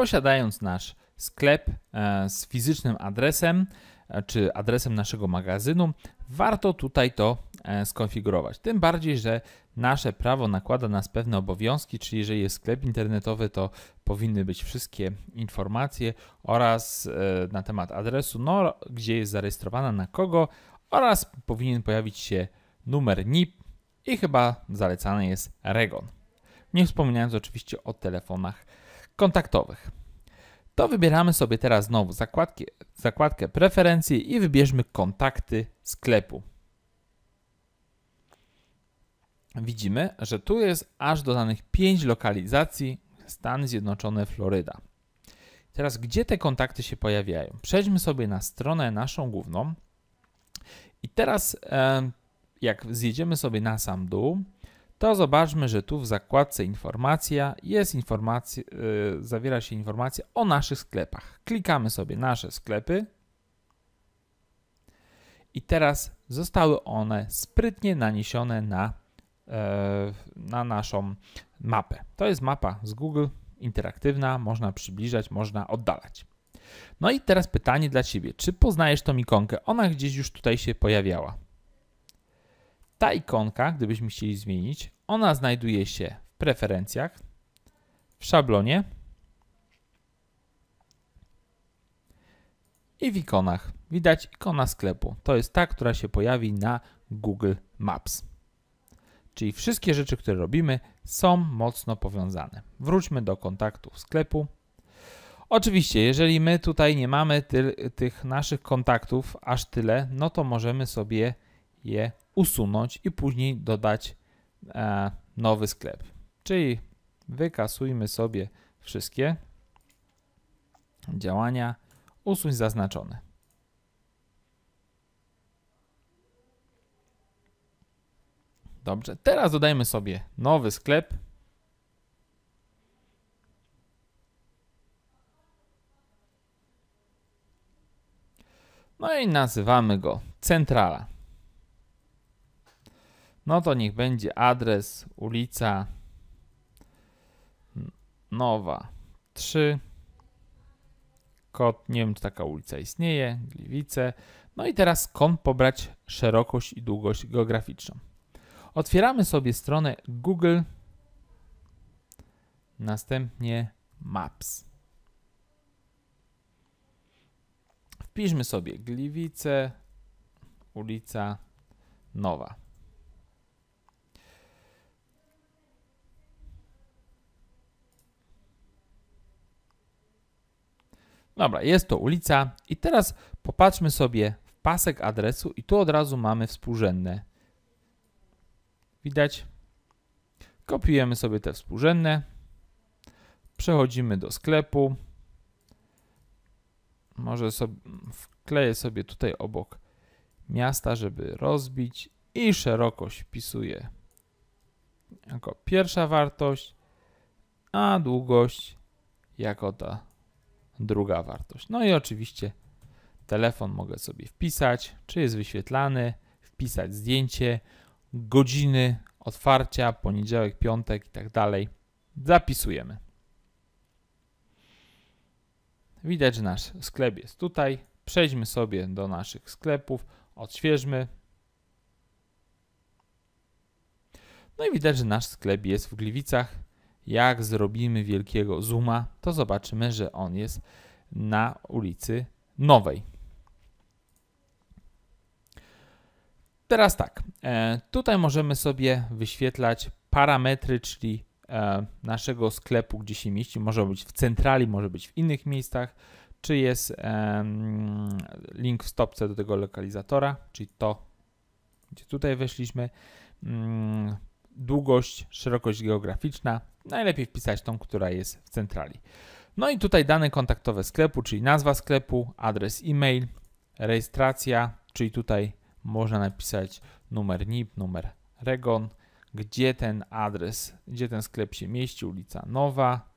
posiadając nasz sklep e, z fizycznym adresem e, czy adresem naszego magazynu, warto tutaj to e, skonfigurować. Tym bardziej, że nasze prawo nakłada nas pewne obowiązki, czyli jeżeli jest sklep internetowy, to powinny być wszystkie informacje oraz na temat adresu, no, gdzie jest zarejestrowana, na kogo oraz powinien pojawić się numer NIP i chyba zalecany jest REGON. Nie wspominając oczywiście o telefonach kontaktowych. To wybieramy sobie teraz znowu zakładki, zakładkę preferencje i wybierzmy kontakty sklepu. Widzimy, że tu jest aż dodanych 5 lokalizacji Stany Zjednoczone, Floryda. Teraz gdzie te kontakty się pojawiają? Przejdźmy sobie na stronę naszą główną i teraz e, jak zjedziemy sobie na sam dół, to zobaczmy, że tu w zakładce informacja jest informacja, y, zawiera się informacja o naszych sklepach. Klikamy sobie nasze sklepy i teraz zostały one sprytnie naniesione na, e, na naszą mapę. To jest mapa z Google, interaktywna, można przybliżać, można oddalać. No i teraz pytanie dla Ciebie, czy poznajesz tą ikonkę? Ona gdzieś już tutaj się pojawiała. Ta ikonka, gdybyśmy chcieli zmienić, ona znajduje się w preferencjach, w szablonie i w ikonach. Widać ikona sklepu. To jest ta, która się pojawi na Google Maps. Czyli wszystkie rzeczy, które robimy, są mocno powiązane. Wróćmy do kontaktów sklepu. Oczywiście, jeżeli my tutaj nie mamy tych naszych kontaktów aż tyle, no to możemy sobie je usunąć i później dodać e, nowy sklep. Czyli wykasujmy sobie wszystkie działania, usuń zaznaczone. Dobrze, teraz dodajmy sobie nowy sklep. No i nazywamy go centrala. No to niech będzie adres ulica Nowa 3. Kod, nie wiem czy taka ulica istnieje, Gliwice. No i teraz skąd pobrać szerokość i długość geograficzną. Otwieramy sobie stronę Google, następnie Maps. Wpiszmy sobie Gliwice, ulica Nowa. Dobra, jest to ulica i teraz popatrzmy sobie w pasek adresu i tu od razu mamy współrzędne. Widać? Kopiujemy sobie te współrzędne. Przechodzimy do sklepu. Może sobie wkleję sobie tutaj obok miasta, żeby rozbić i szerokość wpisuję jako pierwsza wartość, a długość jako ta druga wartość. No i oczywiście telefon mogę sobie wpisać, czy jest wyświetlany, wpisać zdjęcie, godziny otwarcia, poniedziałek, piątek i tak dalej. Zapisujemy. Widać, że nasz sklep jest tutaj. Przejdźmy sobie do naszych sklepów, odświeżmy. No i widać, że nasz sklep jest w Gliwicach. Jak zrobimy wielkiego zooma, to zobaczymy, że on jest na ulicy Nowej. Teraz tak, e, tutaj możemy sobie wyświetlać parametry, czyli e, naszego sklepu, gdzie się mieści. Może być w centrali, może być w innych miejscach. Czy jest link w stopce do tego lokalizatora, czyli to, gdzie tutaj weszliśmy. Mm, długość, szerokość geograficzna. Najlepiej wpisać tą, która jest w centrali. No i tutaj dane kontaktowe sklepu, czyli nazwa sklepu, adres e-mail, rejestracja, czyli tutaj można napisać numer NIP, numer REGON, gdzie ten adres, gdzie ten sklep się mieści, ulica Nowa,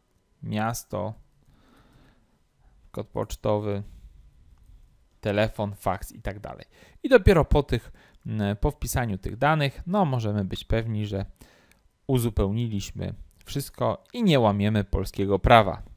miasto, kod pocztowy, telefon, faks i tak dalej. I dopiero po tych Mm, po wpisaniu tych danych, no możemy być pewni, że uzupełniliśmy wszystko i nie łamiemy polskiego prawa.